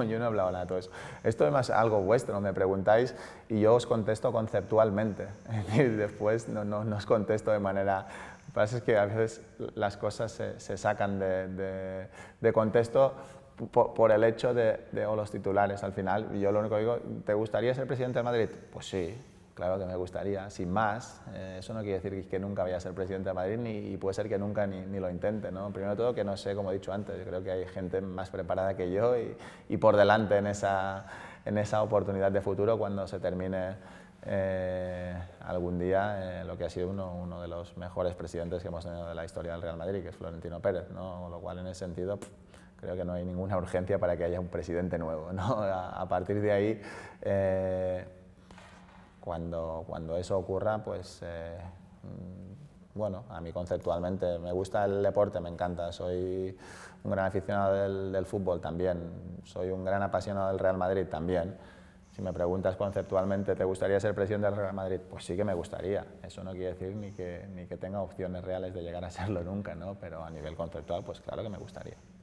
Yo no he hablado nada de todo eso. Esto es más algo vuestro, me preguntáis y yo os contesto conceptualmente. y después no, os contesto de manera... que pasa es que a veces las cosas se, sacan de, de, contexto por, el hecho de, de o los titulares al final. Y yo lo único que digo, ¿te gustaría ser presidente de Madrid? Pues sí, Claro que me gustaría, sin más. Eh, eso no quiere decir que nunca vaya a ser presidente de Madrid ni, y puede ser que nunca ni, lo intente. ¿no? Primero todo, que no sé, como he dicho antes, yo creo que hay gente más preparada que yo y, por delante en esa, en esa oportunidad de futuro cuando se termine eh, algún día eh, lo que ha sido uno, uno, de los mejores presidentes que hemos tenido de la historia del Real Madrid, que es Florentino Pérez, ¿no? lo cual en ese sentido creo que no hay ninguna urgencia para que haya un presidente nuevo. A, partir de ahí cuando, cuando eso ocurra, pues eh, mm, bueno, a mí conceptualmente me gusta el deporte, me encanta, soy un gran aficionado del, fútbol también, soy un gran apasionado del Real Madrid también. Si me preguntas conceptualmente, ¿te gustaría ser presidente del Real Madrid? Pues sí que me gustaría. Eso no quiere decir ni que, ni que tenga opciones reales de llegar a serlo nunca, ¿no? Pero a nivel conceptual, pues claro que me gustaría.